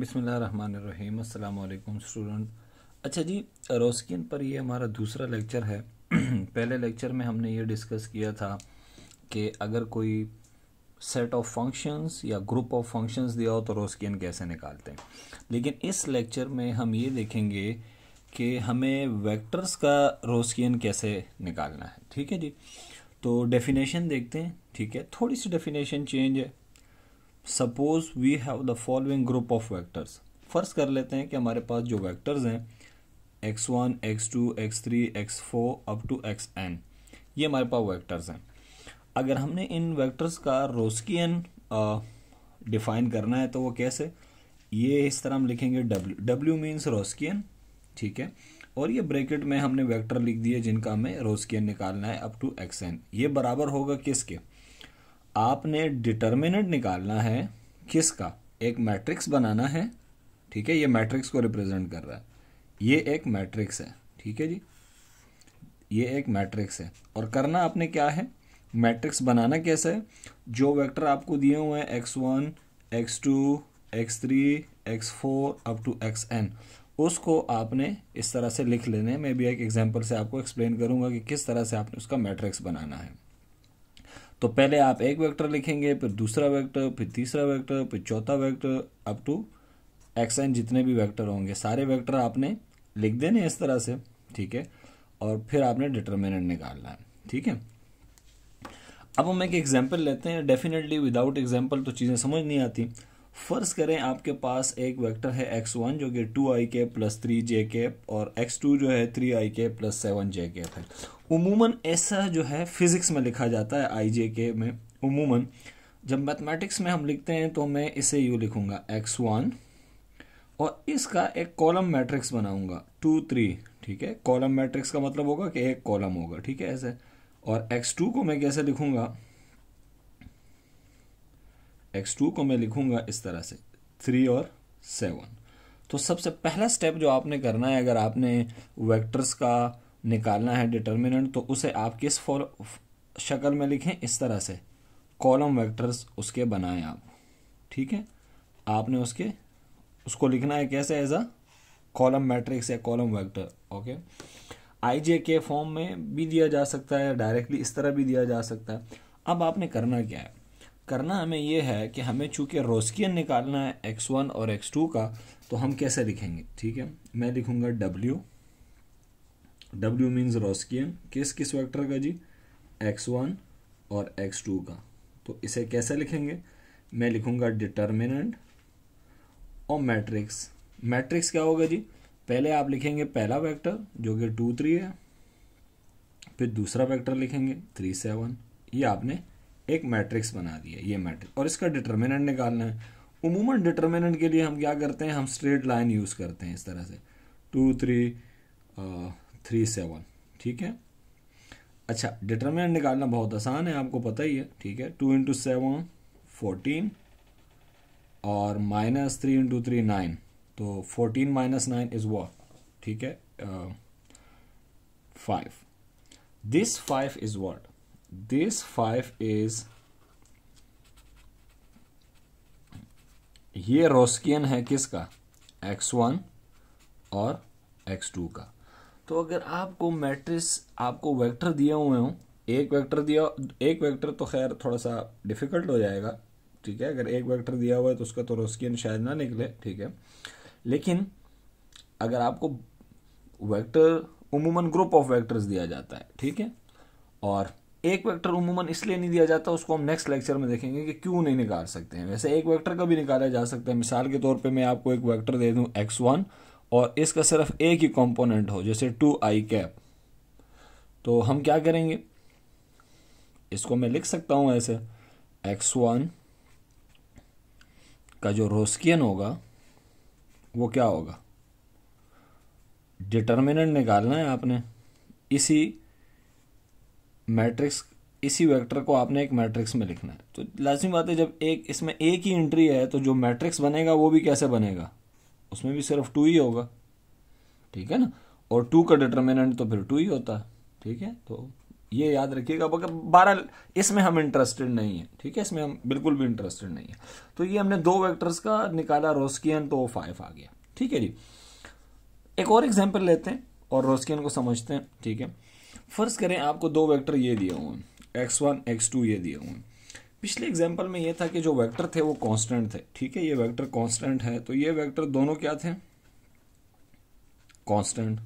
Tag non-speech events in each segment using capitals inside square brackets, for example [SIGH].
बिसमीम अल्लाम स्टूडेंट अच्छा जी रोस्किन पर ये हमारा दूसरा लेक्चर है [CLEARS THROAT] पहले लेक्चर में हमने ये डिस्कस किया था कि अगर कोई सेट ऑफ फंक्शंस या ग्रुप ऑफ फंक्शंस दिया हो तो रोस्किन कैसे निकालते हैं लेकिन इस लेक्चर में हम ये देखेंगे कि हमें वेक्टर्स का रोस्किन कैसे निकालना है ठीक है जी तो डेफिनेशन देखते हैं ठीक है थोड़ी सी डेफिनेशन चेंज है suppose we have the following group of vectors first कर लेते हैं कि हमारे पास जो वैक्टर्स हैं X one x two x three X four up to X N ये हमारे पास वैक्टर्स हैं अगर हमने इन वैक्टर्स का रोस्कियन डिफाइन करना है तो वो कैसे ये इस तरह हम लिखेंगे डब्ल्यू डब्ल्यू मीन्स रोस्कियन ठीक है और ये ब्रैकेट में हमने वेक्टर लिख दिए जिनका हमें रोस्कियन निकालना है अप टू एक्स एन ये बराबर होगा किसके आपने डिटर्मिनेंट निकालना है किसका एक मैट्रिक्स बनाना है ठीक है ये मैट्रिक्स को रिप्रेजेंट कर रहा है ये एक मैट्रिक्स है ठीक है जी ये एक मैट्रिक्स है और करना आपने क्या है मैट्रिक्स बनाना कैसे है जो वेक्टर आपको दिए हुए हैं X one x two x three X four up to X N उसको आपने इस तरह से लिख लेने मैं भी एक एग्जांपल से आपको एक्सप्लेन करूंगा कि किस तरह से आपने उसका मैट्रिक्स बनाना है तो पहले आप एक वेक्टर लिखेंगे फिर दूसरा वेक्टर फिर तीसरा वेक्टर फिर चौथा vector up to X N जितने भी वेक्टर होंगे सारे वेक्टर आपने लिख देने इस तरह से ठीक है और फिर आपने डिटर्मिनेंट निकालना है ठीक है अब हम एक एग्जाम्पल लेते हैं डेफिनेटली विदाउट एग्जाम्पल तो चीज़ें समझ नहीं आती फ़र्ज़ करें आपके पास एक वेक्टर है एक्स वन जो कि टू आई के प्लस थ्री जे के और एक्स टू जो है थ्री आई के प्लस सेवन जे के है उमूमन ऐसा जो है फिज़िक्स में लिखा जाता है आई जे के में उमूमन जब मैथमेटिक्स में हम लिखते हैं तो मैं इसे यू लिखूंगा एक्स वन और इसका एक कॉलम मैट्रिक्स बनाऊंगा टू थ्री ठीक है कॉलम मैट्रिक्स का मतलब होगा कि एक कॉलम होगा ठीक है ऐसे और एक्स टू को मैं कैसे लिखूंगा एक्स टू को मैं लिखूंगा इस तरह से थ्री और सेवन तो सबसे पहला स्टेप जो आपने करना है अगर आपने वेक्टर्स का निकालना है डिटर्मिनेंट तो उसे आप किस फॉर शक्ल में लिखें इस तरह से कॉलम वेक्टर्स उसके बनाएं आप ठीक है आपने उसके उसको लिखना है कैसे एज अ कॉलम मैट्रिक्स या column vector okay I J K form में भी दिया जा सकता है डायरेक्टली इस तरह भी दिया जा सकता है अब आपने करना क्या है करना हमें यह है कि हमें चूंकि रोस्कियन निकालना है एक्स वन और एक्स टू का तो हम कैसे लिखेंगे ठीक है मैं लिखूंगा डब्ल्यू डब्ल्यू मीन्स रोस्कियन किस किस वेक्टर का जी एक्स वन और एक्स टू का तो इसे कैसे लिखेंगे मैं लिखूंगा डिटर्मिनेंट और मैट्रिक्स मैट्रिक्स क्या होगा जी पहले आप लिखेंगे पहला वेक्टर जो कि टू थ्री है फिर दूसरा वेक्टर लिखेंगे थ्री सेवन ये आपने एक मैट्रिक्स बना दिया ये मैट्रिक्स और इसका डिटर्मिनेंट निकालना है उमूमन डिटर्मिनेंट के लिए हम क्या करते हैं हम स्ट्रेट लाइन यूज़ करते हैं इस तरह से टू थ्री थ्री सेवन ठीक है अच्छा डिटर्मिनेंट निकालना बहुत आसान है आपको पता ही है ठीक है टू इंटू सेवन फोर्टीन और minus three into three nine तो fourteen minus nine is what ठीक है five this five is what this 5 is ये रोस्कियन है किसका x1 और x2 का तो अगर आपको मैट्रिक्स आपको वेक्टर दिए हुए हों एक वेक्टर दिया एक वेक्टर तो खैर थोड़ा सा डिफ़िकल्ट हो जाएगा ठीक है अगर एक वेक्टर दिया हुआ है तो उसका तो रोस्कियन शायद ना निकले ठीक है लेकिन अगर आपको वेक्टर उमूमन ग्रुप ऑफ वेक्टर्स दिया जाता है ठीक है और एक वेक्टर उमूमन इसलिए नहीं दिया जाता उसको हम नेक्स्ट लेक्चर में देखेंगे कि क्यों नहीं निकाल सकते हैं वैसे एक वेक्टर का भी निकाला जा सकता है मिसाल के तौर पे मैं आपको एक वेक्टर दे दूं एक्स वन और इसका सिर्फ एक ही कंपोनेंट हो जैसे टू आई कैप तो हम क्या करेंगे इसको मैं लिख सकता हूं ऐसे एक्स वन का जो रोस्कियन होगा वो क्या होगा डिटर्मिनेंट निकालना है आपने इसी मैट्रिक्स इसी वेक्टर को आपने एक मैट्रिक्स में लिखना है तो लाजमी बात है जब एक इसमें एक ही एंट्री है तो जो मैट्रिक्स बनेगा वो भी कैसे बनेगा उसमें भी सिर्फ टू ही होगा ठीक है ना और टू का डिटर्मिनेंट तो फिर टू ही होता है ठीक है तो ये याद रखिएगा मगर बारह इसमें हम इंटरेस्टेड नहीं है ठीक है इसमें हम बिल्कुल भी इंटरेस्टेड नहीं है तो ये हमने दो वैक्टर्स का निकाला रोस्कियन तो फाइव आ गया ठीक है जी एक और एग्जाम्पल लेते हैं और रोस्कियन को समझते हैं ठीक है फ़र्ज़ करें आपको दो वेक्टर ये दिए हुए हैं एक्स वन एक्स टू ये दिए हुए हैं पिछले एग्जाम्पल में ये था कि जो वेक्टर थे वो कांस्टेंट थे ठीक है ये वेक्टर कांस्टेंट है तो ये वेक्टर दोनों क्या थे कांस्टेंट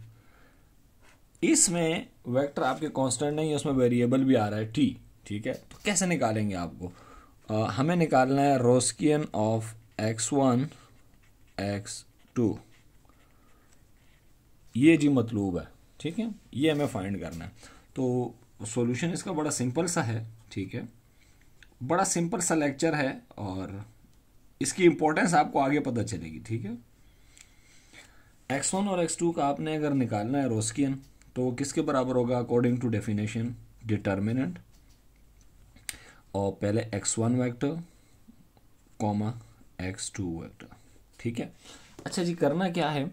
इसमें वेक्टर आपके कांस्टेंट नहीं है उसमें वेरिएबल भी आ रहा है टी ठीक है तो कैसे निकालेंगे आपको आ, हमें निकालना है Wronskian of x one x two ये जी मतलूब है ठीक है ये हमें फाइंड करना है तो सॉल्यूशन इसका बड़ा सिंपल सा है ठीक है बड़ा सिंपल सा लेक्चर है और इसकी इंपॉर्टेंस आपको आगे पता चलेगी ठीक है एक्स वन और एक्स टू का आपने अगर निकालना है रोस्कियन तो वो किसके बराबर होगा अकॉर्डिंग टू डेफिनेशन डिटर्मिनेंट और पहले x one vector comma x two vector ठीक है अच्छा जी करना क्या है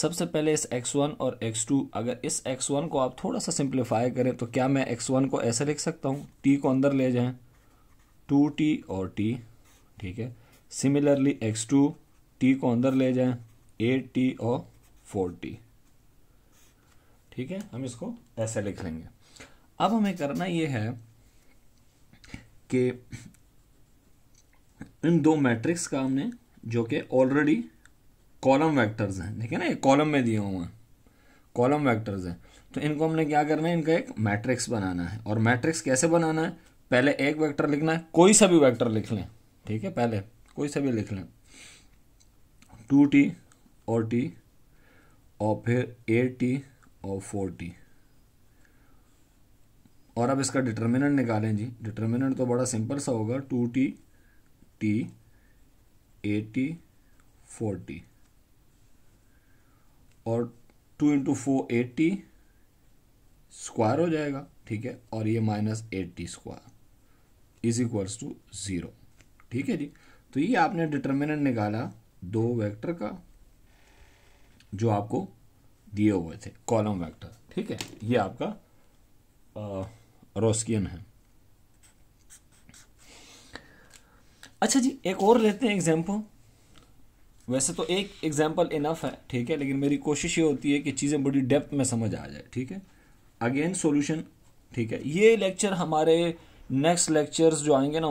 सबसे पहले इस x1 और x2 अगर इस x1 को आप थोड़ा सा सिंप्लीफाई करें तो क्या मैं x1 को ऐसे लिख सकता हूँ t को अंदर ले जाएं 2t और t ठीक है सिमिलरली x2 t को अंदर ले जाएं 8t और 4t ठीक है हम इसको ऐसे लिख लेंगे अब हमें करना ये है कि इन दो मैट्रिक्स का हमने जो कि ऑलरेडी कॉलम वेक्टर्स हैं ठीक है ना ये कॉलम में दिए हुए हैं कॉलम वेक्टर्स हैं तो इनको हमने क्या करना है इनका एक मैट्रिक्स बनाना है और मैट्रिक्स कैसे बनाना है पहले एक वेक्टर लिखना है कोई सा भी वैक्टर लिख लें ठीक है पहले कोई सा भी लिख लें टू टी और टी और फिर ए टी और फोर टी और अब इसका डिटर्मिनेंट निकालें जी डिटर्मिनेंट तो बड़ा सिंपल सा होगा two t t a t four t और two into four eighty square हो जाएगा ठीक है और ये minus eighty square is equals to zero ठीक है जी तो ये आपने डिटर्मिनेंट निकाला दो वेक्टर का जो आपको दिए हुए थे कॉलम वेक्टर ठीक है ये आपका रोस्कियन है अच्छा जी एक और लेते हैं एग्जाम्पल वैसे तो एक एग्जाम्पल इनफ है ठीक है लेकिन मेरी कोशिश ये होती है कि चीज़ें बड़ी डेप्थ में समझ आ जाए ठीक है अगेन सोल्यूशन ठीक है ये लेक्चर हमारे नेक्स्ट लेक्चर्स जो आएंगे ना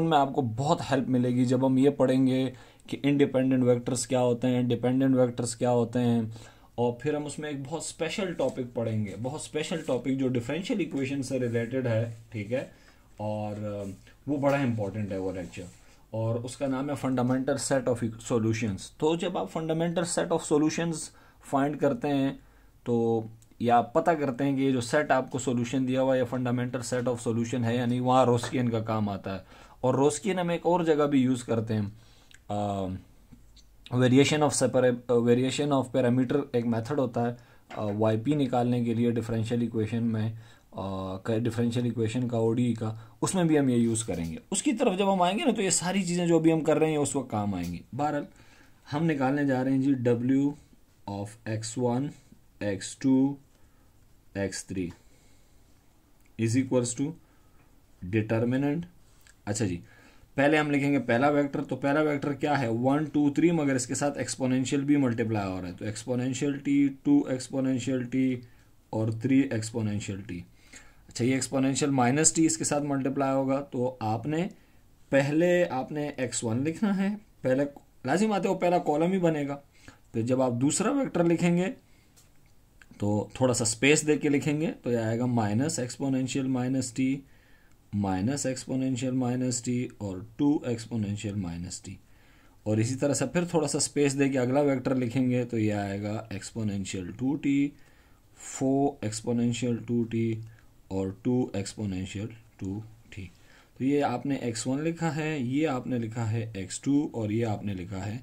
उनमें आपको बहुत हेल्प मिलेगी जब हम ये पढ़ेंगे कि इंडिपेंडेंट वेक्टर्स क्या होते हैं डिपेंडेंट वेक्टर्स क्या होते हैं और फिर हम उसमें एक बहुत स्पेशल टॉपिक पढ़ेंगे बहुत स्पेशल टॉपिक जो डिफरेंशियल इक्वेशन से रिलेटेड है ठीक है और वो बड़ा इंपॉर्टेंट है वो लेक्चर और उसका नाम है फंडामेंटल सेट ऑफ सॉल्यूशंस तो जब आप fundamental set of solutions find करते हैं तो या आप पता करते हैं कि ये जो सेट आपको सॉल्यूशन दिया हुआ है फंडामेंटल सेट ऑफ सॉल्यूशन है यानी वहाँ रोस्कियन का काम आता है और रोस्कियन हम एक और जगह भी यूज़ करते हैं वेरिएशन ऑफ सेपर वेरिएशन ऑफ पैरामीटर एक मेथड होता है वाई पी निकालने के लिए डिफरेंशियल इक्वेशन में डिफरेंशियल इक्वेशन का ओडी e का उसमें भी हम ये यूज़ करेंगे उसकी तरफ जब हम आएंगे ना तो ये सारी चीज़ें जो भी हम कर रहे हैं उस वक्त काम आएंगी बहरहाल हम निकालने जा रहे हैं जी W of x one x two x three is equals to determinant अच्छा जी पहले हम लिखेंगे पहला वेक्टर तो पहला वेक्टर क्या है वन टू थ्री मगर इसके साथ एक्सपोनेंशियल भी मल्टीप्लाई हो रहा है तो exponential t two exponential t और थ्री एक्सपोनेंशियल टी अच्छा ये एक्सपोनेंशियल माइनस टी इसके साथ मल्टीप्लाई होगा तो आपने पहले आपने एक्स वन लिखना है पहले लाजिम आते हो पहला कॉलम ही बनेगा तो जब आप दूसरा वेक्टर लिखेंगे तो थोड़ा सा स्पेस दे के लिखेंगे तो यह आएगा minus exponential minus t minus exponential minus t और टू एक्सपोनेंशियल माइनस टी और इसी तरह से फिर थोड़ा सा स्पेस दे के अगला वेक्टर लिखेंगे तो यह आएगा exponential two t four exponential two t और टू एक्सपोनेंशियल टू टी तो ये आपने एक्स वन लिखा है ये आपने लिखा है एक्स टू और ये आपने लिखा है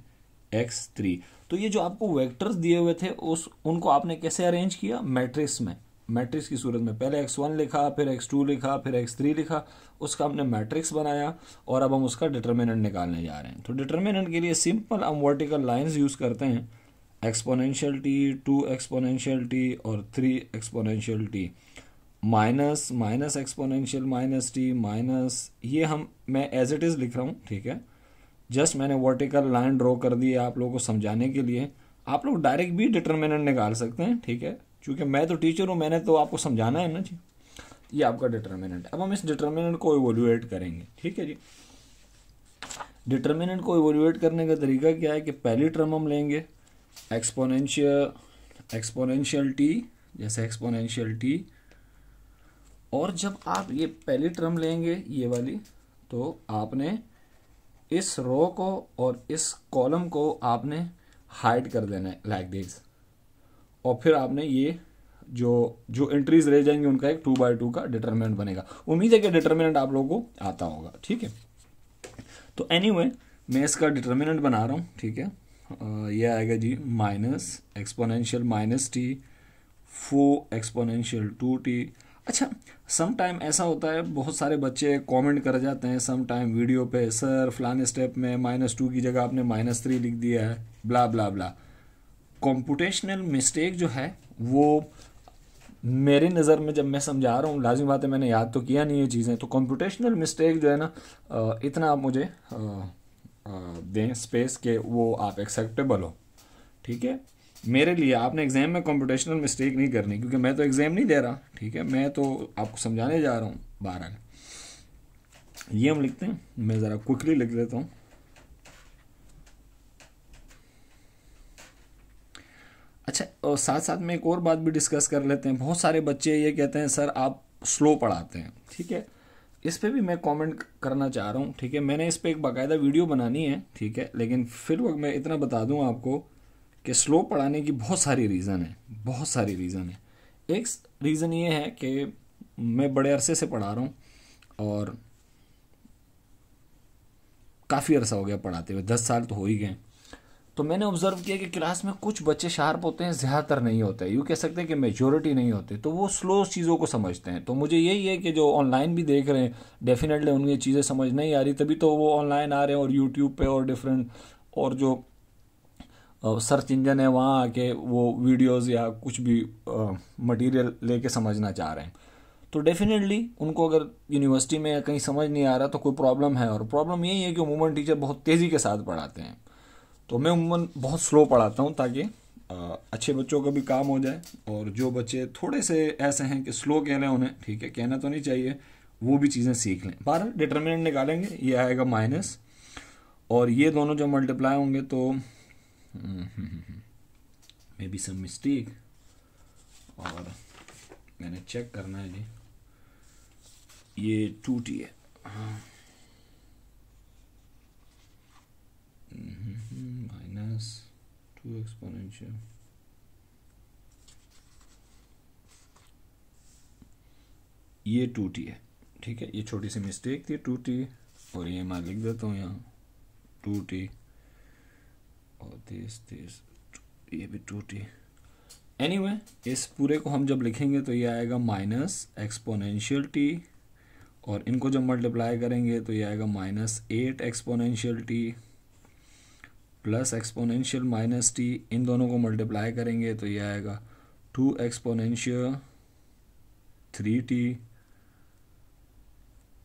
एक्स थ्री तो ये जो आपको वेक्टर्स दिए हुए थे उस उनको आपने कैसे अरेंज किया मैट्रिक्स में मैट्रिक्स की सूरत में पहले एक्स वन लिखा फिर एक्स टू लिखा फिर एक्स थ्री लिखा उसका हमने मैट्रिक्स बनाया और अब हम उसका डिटर्मिनेंट निकालने जा रहे हैं तो डिटर्मिनेंट के लिए सिंपल हम वर्टिकल लाइंस यूज़ करते हैं exponential t two exponential t और three exponential t minus minus exponential minus t minus ये हम मैं एज इट इज़ लिख रहा हूँ ठीक है जस्ट मैंने वर्टिकल लाइन ड्रॉ कर दी है आप लोगों को समझाने के लिए आप लोग डायरेक्ट भी डिटर्मिनेंट निकाल सकते हैं ठीक है क्योंकि मैं तो टीचर हूँ मैंने तो आपको समझाना है ना जी ये आपका डिटर्मिनेंट अब हम इस डिटर्मिनेंट को इवोल्यूएट करेंगे ठीक है जी डिटर्मिनेंट को इवोल्यूएट करने का तरीका क्या है कि पहली टर्म हम लेंगे एक्सपोनेंशियल एक्सपोनेंशियल टी जैसे एक्सपोनेंशियल टी और जब आप ये पहली टर्म लेंगे ये वाली तो आपने इस रो को और इस कॉलम को आपने हाइड कर देना है लाइक दिस और फिर आपने ये जो जो एंट्रीज रह जाएंगी उनका एक टू बाय टू का डिटर्मिनेंट बनेगा उम्मीद है कि डिटर्मिनेंट आप लोगों को आता होगा ठीक है तो एनी anyway, मैं इसका डिटर्मिनेंट बना रहा हूँ ठीक है ये आएगा जी minus exponential minus t four exponential two t अच्छा सम टाइम ऐसा होता है बहुत सारे बच्चे कमेंट कर जाते हैं सम टाइम वीडियो पे सर फलाने स्टेप में माइनस टू की जगह आपने माइनस थ्री लिख दिया है ब्ला ब्ला ब्ला कॉम्पुटेशनल मिस्टेक जो है वो मेरी नज़र में जब मैं समझा रहा हूँ लाजमी बात है मैंने याद तो किया नहीं ये चीज़ें तो कॉम्पुटेशनल मिस्टेक जो है ना इतना आप मुझे दें स्पेस के वो आप एक्सेप्टेबल हो ठीक है मेरे लिए आपने एग्ज़ाम में कॉम्पिटिशनल मिस्टेक नहीं करनी क्योंकि मैं तो एग्ज़ाम नहीं दे रहा ठीक है मैं तो आपको समझाने जा रहा हूँ बारह ये हम लिखते हैं मैं ज़रा क्विकली लिख लेता हूँ अच्छा और साथ साथ में एक और बात भी डिस्कस कर लेते हैं बहुत सारे बच्चे ये कहते हैं सर आप स्लो पढ़ाते हैं ठीक है इस पर भी मैं कमेंट करना चाह रहा हूँ ठीक है मैंने इस पर एक बाकायदा वीडियो बनानी है ठीक है लेकिन फिर वक्त मैं इतना बता दूँ आपको कि स्लो पढ़ाने की बहुत सारी रीज़न है बहुत सारी रीज़न है एक रीज़न ये है कि मैं बड़े अरसे से पढ़ा रहा हूँ और काफ़ी अरसा हो गया पढ़ाते हुए दस साल तो हो ही गए तो मैंने ऑब्ज़र्व किया कि क्लास में कुछ बच्चे शार्प होते हैं ज़्यादातर नहीं होते यूँ कह सकते हैं कि मेजोरिटी नहीं होते तो वो स्लो चीज़ों को समझते हैं तो मुझे यही है कि जो ऑनलाइन भी देख रहे हैं डेफिनेटली उनकी चीज़ें समझ नहीं आ रही तभी तो वो ऑनलाइन आ रहे हैं और यूट्यूब पर और डिफरेंट और जो सर्च इंजन है वहाँ आके वो वीडियोस या कुछ भी मटेरियल लेके समझना चाह रहे हैं तो डेफिनेटली उनको अगर यूनिवर्सिटी में कहीं समझ नहीं आ रहा तो कोई प्रॉब्लम है और प्रॉब्लम यही है कि उमूमन टीचर बहुत तेज़ी के साथ पढ़ाते हैं तो मैं उमूमन बहुत स्लो पढ़ाता हूँ ताकि अच्छे बच्चों का भी काम हो जाए और जो बच्चे थोड़े से ऐसे हैं कि स्लो कह लें उन्हें ठीक है कहना तो नहीं चाहिए वो भी चीज़ें सीख लें बारह डिटर्मिनेंट निकालेंगे ये आएगा माइनस और ये दोनों जब मल्टीप्लाई होंगे तो मे बी सम मिस्टेक और मैंने चेक करना है जी ये टूटी है माइनस टू एक्सपोनेंशियल ये टूटी है ठीक है ये छोटी सी मिस्टेक थी टूटी और ये मैं लिख देता हूँ यहाँ टूटी और तीस दिस ये भी टू टी एनी anyway, इस पूरे को हम जब लिखेंगे तो ये आएगा माइनस एक्सपोनेंशियल टी और इनको जब मल्टीप्लाई करेंगे तो ये आएगा minus eight exponential t plus exponential minus t इन दोनों को मल्टीप्लाई करेंगे तो ये आएगा टू एक्सपोनेंशियल थ्री टी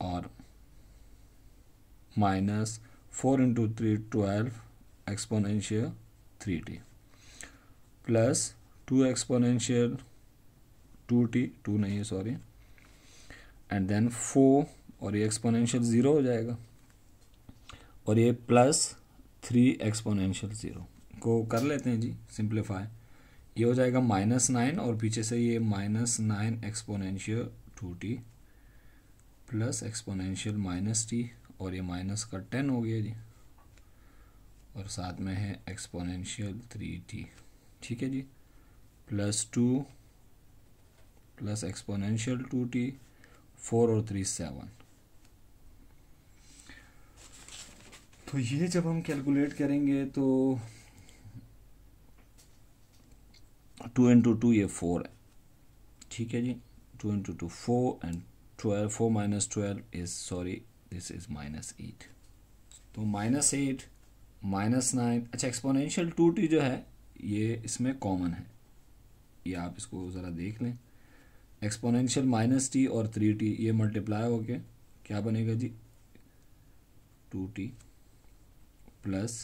और minus four into three twelve exponential three t plus two exponential two t two नहीं है सॉरी एंड देन फोर और ये एक्सपोनेंशियल ज़ीरो हो जाएगा और ये प्लस थ्री एक्सपोनेंशियल ज़ीरो को कर लेते हैं जी सिंप्लीफाई ये हो जाएगा माइनस नाइन और पीछे से ये minus nine exponential two t plus exponential minus t और ये माइनस का टेन हो गया जी और साथ में है एक्सपोनेंशियल थ्री टी ठीक है जी plus two plus exponential two t four और थ्री सेवन तो ये जब हम कैलकुलेट करेंगे तो टू इंटू टू ये फोर है ठीक है जी two into two four and twelve four minus twelve is sorry this is minus eight तो माइनस एट माइनस नाइन अच्छा एक्सपोनेंशियल टू टी जो है ये इसमें कॉमन है ये आप इसको ज़रा देख लें एक्सपोनेंशियल माइनस टी और थ्री टी ये मल्टीप्लाई हो के क्या बनेगा जी two t plus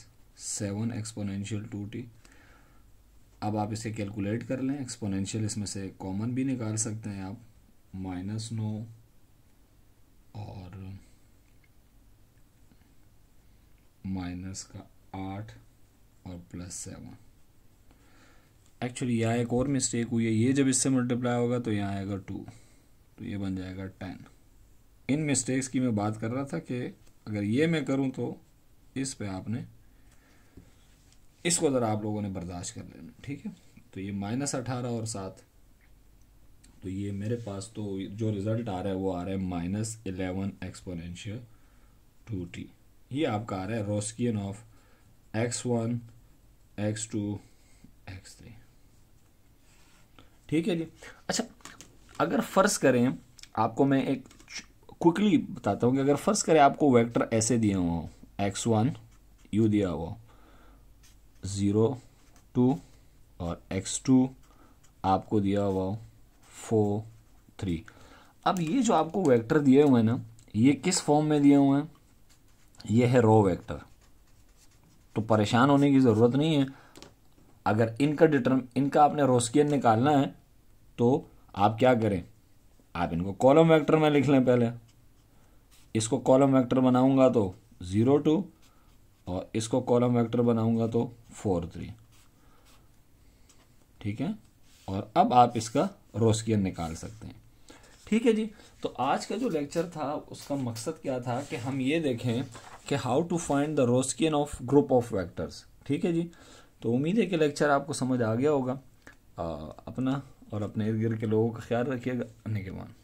seven exponential two t अब आप इसे कैलकुलेट कर लें एक्सपोनेंशियल इसमें से कॉमन भी निकाल सकते हैं आप माइनस नौ और माइनस का आठ और प्लस सेवन एक्चुअली यहाँ एक और मिस्टेक हुई है ये जब इससे मल्टीप्लाई होगा तो यहाँ आएगा टू तो ये बन जाएगा टेन इन मिस्टेक्स की मैं बात कर रहा था कि अगर ये मैं करूँ तो इस पे आपने इसको ज़रा आप लोगों ने बर्दाश्त कर लेना ठीक है तो ये माइनस अठारह और सात तो ये मेरे पास तो जो रिज़ल्ट आ रहा है वो आ रहा है minus eleven exponential two t ये आपका आ रहा है Wronskian of x one x two x three ठीक है जी अच्छा अगर फ़र्ज़ करें आपको मैं एक क्विकली बताता हूँ कि अगर फ़र्ज़ करें आपको वेक्टर ऐसे दिए हुआ हो एक्स वन यू दिया हुआ ज़ीरो टू और एक्स टू आपको दिया हुआ हो फोर थ्री अब ये जो आपको वेक्टर दिए हुए हैं ना ये किस फॉर्म में दिए हुए हैं ये है रो वेक्टर तो परेशान होने की ज़रूरत नहीं है अगर इनका डिटर्म इनका आपने रोस्कियन निकालना है तो आप क्या करें आप इनको कॉलम वेक्टर में लिख लें पहले इसको कॉलम वेक्टर बनाऊंगा तो ज़ीरो टू और इसको कॉलम वेक्टर बनाऊंगा तो फोर थ्री ठीक है और अब आप इसका रोस्कियन निकाल सकते हैं ठीक है जी तो आज का जो लेक्चर था उसका मकसद क्या था कि हम ये देखें कि how to find the Wronskian of group of vectors ठीक है जी तो उम्मीद है कि लेक्चर आपको समझ आ गया होगा आ, अपना और अपने इर्द गिर्द के लोगों का ख्याल रखिएगा के मान